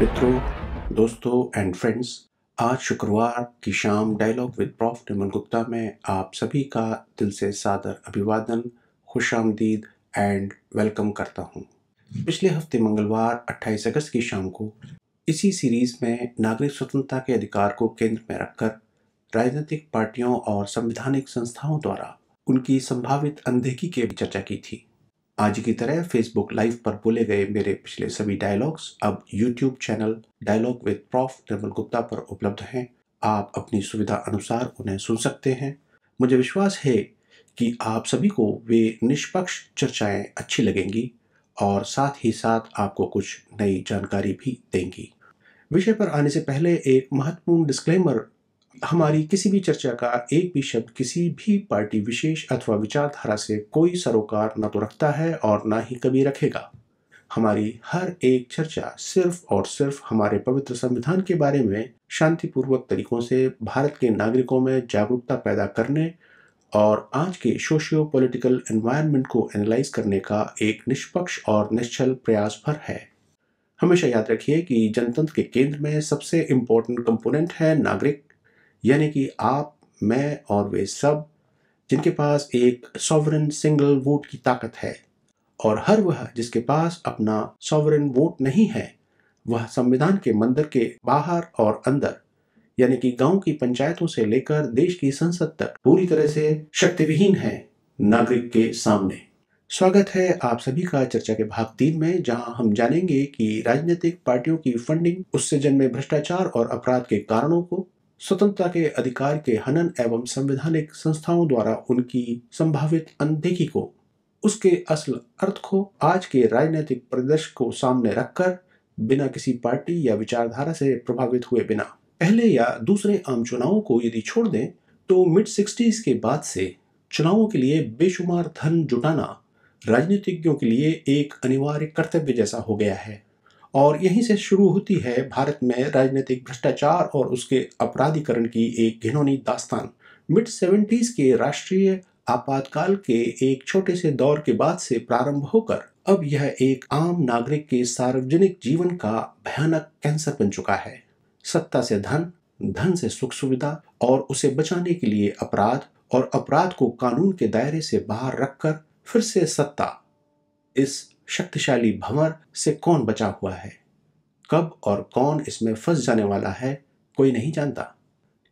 मित्रों दोस्तों and friends आज शुक्रवार की शाम डायलॉग विद प्रॉफ निमन गुप्ता में आप सभी का दिल से सादर अभिवादन खुश आमदीद एंड वेलकम करता हूँ पिछले हफ्ते मंगलवार 28 अगस्त की शाम को इसी सीरीज में नागरिक स्वतंत्रता के अधिकार को केंद्र में रखकर राजनीतिक पार्टियों और संवैधानिक संस्थाओं द्वारा उनकी संभावित अनदेखी की चर्चा की थी आज की तरह फेसबुक लाइव पर बोले गए मेरे पिछले सभी डायलॉग्स अब YouTube channel dialogue with prof Nirmal Gupta पर उपलब्ध हैं आप अपनी सुविधा अनुसार उन्हें सुन सकते हैं मुझे विश्वास है कि आप सभी को वे निष्पक्ष चर्चाएं अच्छी लगेंगी और साथ ही साथ आपको कुछ नई जानकारी भी देंगी विषय पर आने से पहले एक महत्वपूर्ण डिस्क्लेमर हमारी किसी भी चर्चा का एक भी शब्द किसी भी पार्टी विशेष अथवा विचारधारा से कोई सरोकार न तो रखता है और न ही कभी रखेगा हमारी हर एक चर्चा सिर्फ और सिर्फ हमारे पवित्र संविधान के बारे में शांतिपूर्वक तरीकों से भारत के नागरिकों में जागरूकता पैदा करने और आज के सोशियो पॉलिटिकल एनवायरनमेंट को एनालाइज करने का एक निष्पक्ष और निश्चल प्रयास भर है हमेशा याद रखिए कि जनतंत्र के केंद्र में सबसे इम्पोर्टेंट कंपोनेंट है नागरिक यानी कि आप मैं और वे सब जिनके पास एक सॉवरन सिंगल वोट की ताकत है और हर वह जिसके पास अपना सॉवरन वोट नहीं है वह संविधान के मंदिर के बाहर और अंदर यानी कि गांव की पंचायतों से लेकर देश की संसद तक पूरी तरह से शक्तिविहीन है नागरिक के सामने स्वागत है आप सभी का चर्चा के भाग तीन में जहां हम जानेंगे कि राजनीतिक पार्टियों की फंडिंग उससे जन्मे भ्रष्टाचार और अपराध के कारणों को स्वतंत्रता के अधिकार के हनन एवं संवैधानिक संस्थाओं द्वारा उनकी संभावित अनदेखी को उसके असल अर्थ को आज के राजनीतिक परिदृश्य को सामने रखकर बिना किसी पार्टी या विचारधारा से प्रभावित हुए बिना पहले या दूसरे आम चुनावों को यदि छोड़ दें तो मिड सिक्सटीज के बाद से चुनावों के लिए बेशुमार धन जुटाना राजनीतिज्ञों के लिए एक अनिवार्य कर्तव्य जैसा हो गया है और यहीं से शुरू होती है भारत में राजनीतिक भ्रष्टाचार और उसके अपराधीकरण की एक घिनौनी दास्तान मिड सेवेंटीज़ के राष्ट्रीय आपातकाल के एक छोटे से दौर के बाद से प्रारंभ होकर अब यह एक आम नागरिक के सार्वजनिक जीवन का भयानक कैंसर बन चुका है सत्ता से धन धन से सुख सुविधा और उसे बचाने के लिए अपराध और अपराध को कानून के दायरे से बाहर रखकर फिर से सत्ता इस शक्तिशाली भंवर से कौन बचा हुआ है कब और कौन इसमें फंस जाने वाला है कोई नहीं जानता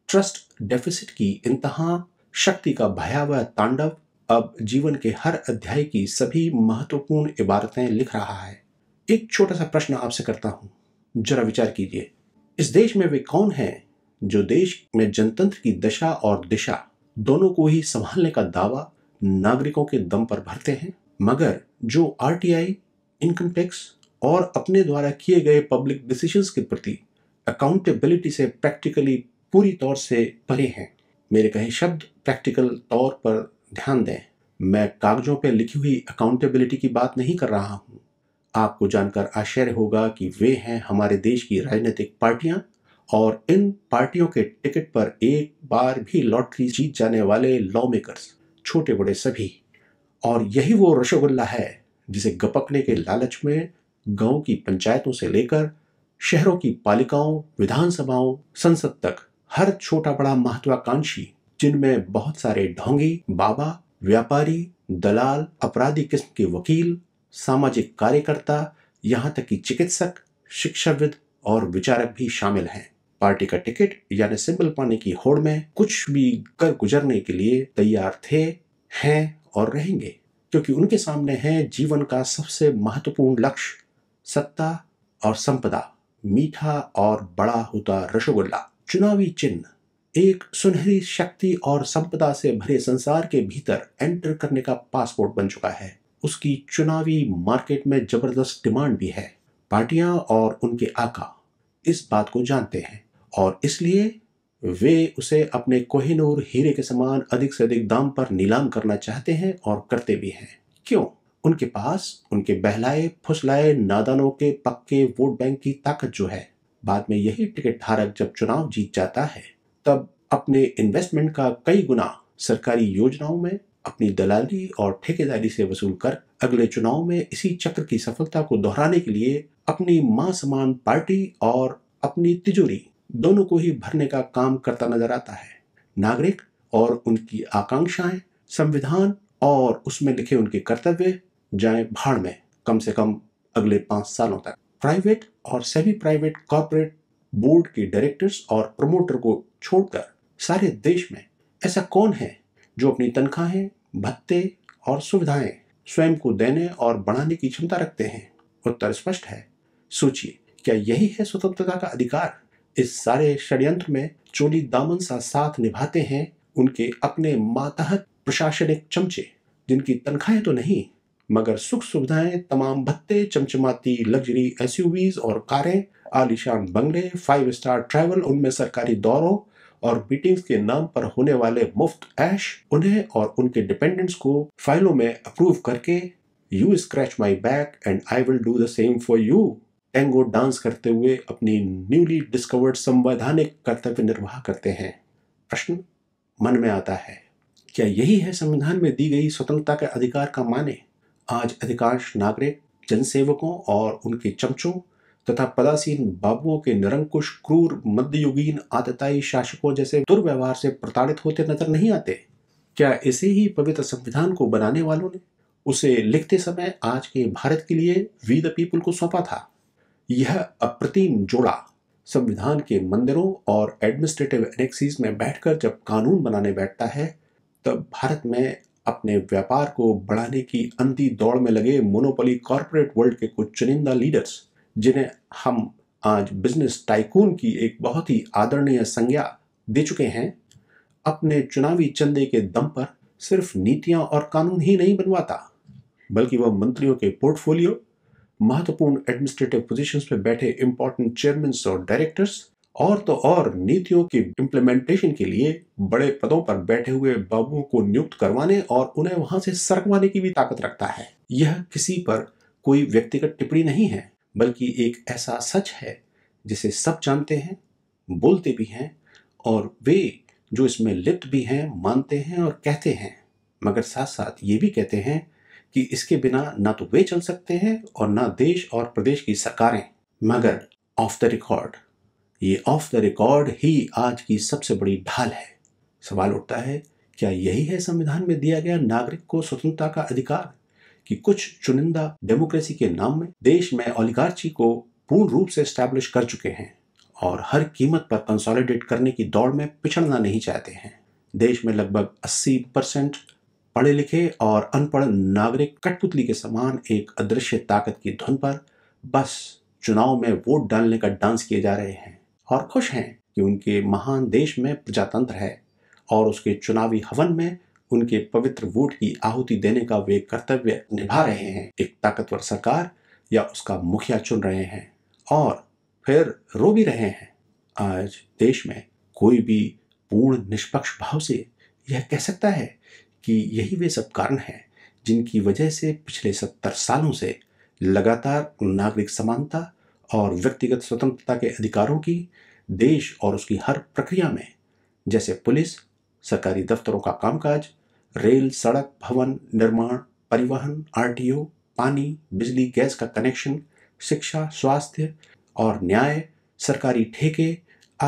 ट्रस्ट डेफिसिट की इंतहा शक्ति का भयावह तांडव अब जीवन के हर अध्याय की सभी महत्वपूर्ण इबारतें लिख रहा है एक छोटा सा प्रश्न आपसे करता हूं जरा विचार कीजिए इस देश में वे कौन हैं जो देश में जनतंत्र की दशा और दिशा दोनों को ही संभालने का दावा नागरिकों के दम पर भरते हैं मगर जो आरटीआई इनकम टैक्स और अपने द्वारा किए गए पब्लिक डिसीजंस के प्रति अकाउंटेबिलिटी से प्रैक्टिकली पूरी तौर से परे हैं मेरे कहे शब्द प्रैक्टिकल तौर पर ध्यान दें मैं कागजों पर लिखी हुई अकाउंटेबिलिटी की बात नहीं कर रहा हूँ आपको जानकर आश्चर्य होगा कि वे हैं हमारे देश की राजनीतिक पार्टियां और इन पार्टियों के टिकट पर एक बार भी लॉटरी जीत जाने वाले लॉ मेकर्स छोटे बड़े सभी और यही वो रसगुल्ला है जिसे गपकने के लालच में गांव की पंचायतों से लेकर शहरों की पालिकाओं विधानसभाओं संसद तक हर छोटा बड़ा महत्वाकांक्षी जिनमें बहुत सारे ढोंगी बाबा व्यापारी दलाल अपराधी किस्म के वकील सामाजिक कार्यकर्ता यहाँ तक कि चिकित्सक शिक्षाविद और विचारक भी शामिल हैं पार्टी का टिकट यानी सिंबल पाने की होड़ में कुछ भी कर गुजरने के लिए तैयार थे हैं और रहेंगे क्योंकि उनके सामने है जीवन का सबसे महत्वपूर्ण लक्ष्य सत्ता और संपदा मीठा और बड़ा होता रसगुल्ला चुनावी चिन्ह एक सुनहरी शक्ति और संपदा से भरे संसार के भीतर एंटर करने का पासपोर्ट बन चुका है उसकी चुनावी मार्केट में जबरदस्त डिमांड भी है पार्टियां और उनके आका इस बात को जानते हैं और इसलिए वे उसे अपने कोहिनूर हीरे के समान अधिक से अधिक दाम पर नीलाम करना चाहते हैं और करते भी हैं क्यों उनके पास उनके बहलाए फुसलाए नादानों के पक्के वोट बैंक की ताकत जो है बाद में यही टिकट धारक जब चुनाव जीत जाता है तब अपने इन्वेस्टमेंट का कई गुना सरकारी योजनाओं में अपनी दलाली और ठेकेदारी से वसूल कर अगले चुनाव में इसी चक्र की सफलता को दोहराने के लिए अपनी मां समान पार्टी और अपनी तिजोरी दोनों को ही भरने का काम करता नजर आता है नागरिक और उनकी आकांक्षाएं संविधान और उसमें लिखे उनके कर्तव्य जाए भाड़ में कम से कम अगले पांच सालों तक प्राइवेट और सेमी प्राइवेट कॉरपोरेट बोर्ड के डायरेक्टर्स और प्रमोटर को छोड़कर सारे देश में ऐसा कौन है जो अपनी तनख्वाहें भत्ते और सुविधाएं स्वयं को देने और बढ़ाने की क्षमता रखते हैं उत्तर स्पष्ट है सोचिए क्या यही है स्वतंत्रता का अधिकार इस सारे षड्यंत्र में चोली दामन सा साथ निभाते हैं उनके अपने मातहत प्रशासनिक चमचे जिनकी तनख्वाहें तो नहीं मगर सुख सुविधाएं तमाम भत्ते चमचमाती लग्जरी एसयूवीज और कारें आलिशान बंगले फाइव स्टार ट्रैवल उनमें सरकारी दौरों और मीटिंग्स के नाम पर होने वाले मुफ्त ऐश उन्हें और उनके डिपेंडेंट्स को फाइलों में अप्रूव करके you scratch my back and I will do the same for you tango dance करते हुए अपनी न्यूली डिस्कवर्ड संवैधानिक कर्तव्य निर्वाह करते हैं प्रश्न मन में आता है क्या यही है संविधान में दी गई स्वतंत्रता के अधिकार का माने आज अधिकांश नागरिक जनसेवकों और उनके चमचों तथा पदासीन बाबुओं के निरंकुश क्रूर मध्ययुगीन आदताई शासकों जैसे दुर्व्यवहार से प्रताड़ित होते नजर नहीं आते क्या इसे ही पवित्र संविधान को बनाने वालों ने उसे लिखते समय आज के भारत के लिए वी द पीपल को सौंपा था यह अप्रतिम जोड़ा संविधान के मंदिरों और एडमिनिस्ट्रेटिव एनेक्सीज में बैठकर जब कानून बनाने बैठता है तब भारत में अपने व्यापार को बढ़ाने की अंधी दौड़ में लगे मोनोपोली कॉरपोरेट वर्ल्ड के कुछ चुनिंदा लीडर्स जिन्हें हम आज बिजनेस टाइकून की एक बहुत ही आदरणीय संज्ञा दे चुके हैं अपने चुनावी चंदे के दम पर सिर्फ नीतियां और कानून ही नहीं बनवाता बल्कि वह मंत्रियों के पोर्टफोलियो महत्वपूर्ण एडमिनिस्ट्रेटिव पोजीशंस पे बैठे इंपॉर्टेंट चेयरमैन और डायरेक्टर्स और तो और नीतियों की इम्प्लीमेंटेशन के लिए बड़े पदों पर बैठे हुए बाबुओं को नियुक्त करवाने और उन्हें वहां से सरकवाने की भी ताकत रखता है यह किसी पर कोई व्यक्तिगत टिप्पणी नहीं है बल्कि एक ऐसा सच है जिसे सब जानते हैं बोलते भी हैं और वे जो इसमें लिप्त भी हैं मानते हैं और कहते हैं मगर साथ साथ ये भी कहते हैं कि इसके बिना ना तो वे चल सकते हैं और ना देश और प्रदेश की सरकारें मगर ऑफ द रिकॉर्ड ये ऑफ द रिकॉर्ड ही आज की सबसे बड़ी ढाल है सवाल उठता है क्या यही है संविधान में दिया गया नागरिक को स्वतंत्रता का अधिकार कि कुछ चुनिंदा डेमोक्रेसी के नाम में देश में ओलिगार्ची को पूर्ण रूप से स्टैब्लिश कर चुके हैं और हर कीमत पर कंसोलिडेट करने की दौड़ में पिछड़ना नहीं चाहते हैं देश में लगभग 80 परसेंट पढ़े लिखे और अनपढ़ नागरिक कठपुतली के समान एक अदृश्य ताकत की धुन पर बस चुनाव में वोट डालने का डांस किए जा रहे हैं और खुश हैं कि उनके महान देश में प्रजातंत्र है और उसके चुनावी हवन में उनके पवित्र वोट की आहुति देने का वे कर्तव्य निभा रहे हैं एक ताकतवर सरकार या उसका मुखिया चुन रहे हैं और फिर रो भी रहे हैं आज देश में कोई भी पूर्ण निष्पक्ष भाव से यह कह सकता है कि यही वे सब कारण हैं जिनकी वजह से पिछले सत्तर सालों से लगातार नागरिक समानता और व्यक्तिगत स्वतंत्रता के अधिकारों की देश और उसकी हर प्रक्रिया में जैसे पुलिस सरकारी दफ्तरों का कामकाज रेल सड़क भवन निर्माण परिवहन आर पानी बिजली गैस का कनेक्शन शिक्षा स्वास्थ्य और न्याय सरकारी ठेके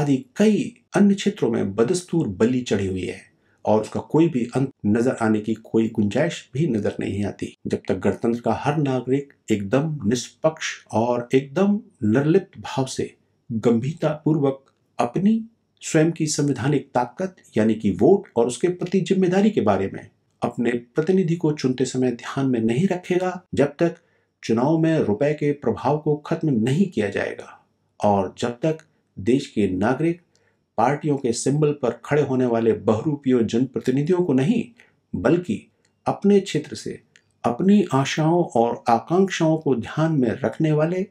आदि कई अन्य क्षेत्रों में बदस्तूर बलि चढ़ी हुई है और उसका कोई भी अंत नजर आने की कोई गुंजाइश भी नजर नहीं आती जब तक गणतंत्र का हर नागरिक एकदम निष्पक्ष और एकदम निर्लिप्त भाव से गंभीरता पूर्वक अपनी स्वयं की संवैधानिक ताकत यानी कि वोट और उसके प्रति जिम्मेदारी के बारे में अपने प्रतिनिधि को चुनते समय ध्यान में नहीं रखेगा जब तक चुनाव में रुपए के प्रभाव को खत्म नहीं किया जाएगा और जब तक देश के नागरिक पार्टियों के सिंबल पर खड़े होने वाले बहुरूपियों जनप्रतिनिधियों को नहीं बल्कि अपने क्षेत्र से अपनी आशाओं और आकांक्षाओं को ध्यान में रखने वाले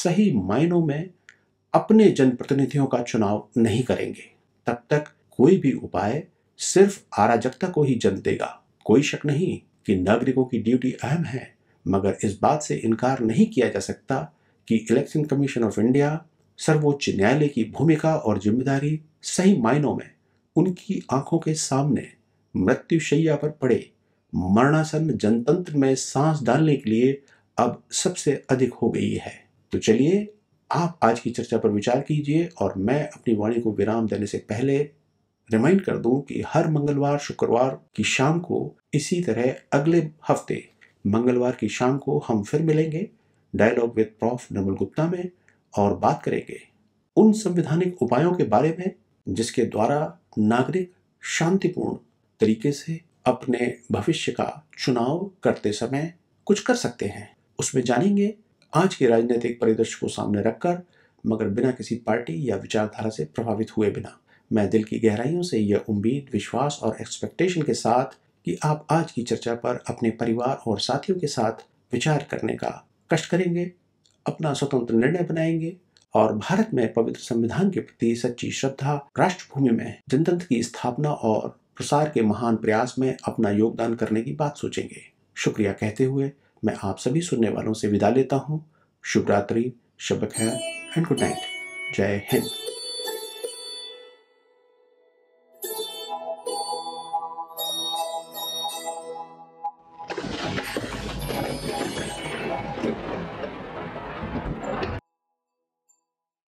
सही मायनों में अपने जनप्रतिनिधियों का चुनाव नहीं करेंगे तब तक कोई भी उपाय सिर्फ अराजकता को ही जन्म देगा कोई शक नहीं कि नागरिकों की ड्यूटी अहम है मगर इस बात से इनकार नहीं किया जा सकता कि इलेक्शन कमीशन ऑफ इंडिया सर्वोच्च न्यायालय की भूमिका और जिम्मेदारी सही मायनों में उनकी आंखों के सामने मृत्युशैया पर पड़े मरणासन जनतंत्र में सांस डालने के लिए अब सबसे अधिक हो गई है तो चलिए आप आज की चर्चा पर विचार कीजिए और मैं अपनी वाणी को विराम देने से पहले रिमाइंड कर दूं कि हर मंगलवार शुक्रवार की शाम को इसी तरह अगले हफ्ते मंगलवार की शाम को हम फिर मिलेंगे dialogue with prof Nirmal Gupta में और बात करेंगे उन संवैधानिक उपायों के बारे में जिसके द्वारा नागरिक शांतिपूर्ण तरीके से अपने भविष्य का चुनाव करते समय कुछ कर सकते हैं उसमें जानेंगे आज के राजनीतिक परिदृश्य को सामने रखकर मगर बिना किसी पार्टी या विचारधारा से प्रभावित हुए बिना मैं दिल की गहराइयों से यह उम्मीद विश्वास और एक्सपेक्टेशन के साथ कि आप आज की चर्चा पर अपने परिवार और साथियों के साथ विचार करने का कष्ट करेंगे अपना स्वतंत्र निर्णय बनाएंगे और भारत में पवित्र संविधान के प्रति सच्ची श्रद्धा राष्ट्रभूमि में जनतंत्र की स्थापना और प्रसार के महान प्रयास में अपना योगदान करने की बात सोचेंगे शुक्रिया कहते हुए मैं आप सभी सुनने वालों से विदा लेता हूँ शुभरात्रि शब खैर एंड गुड नाइट जय हिंद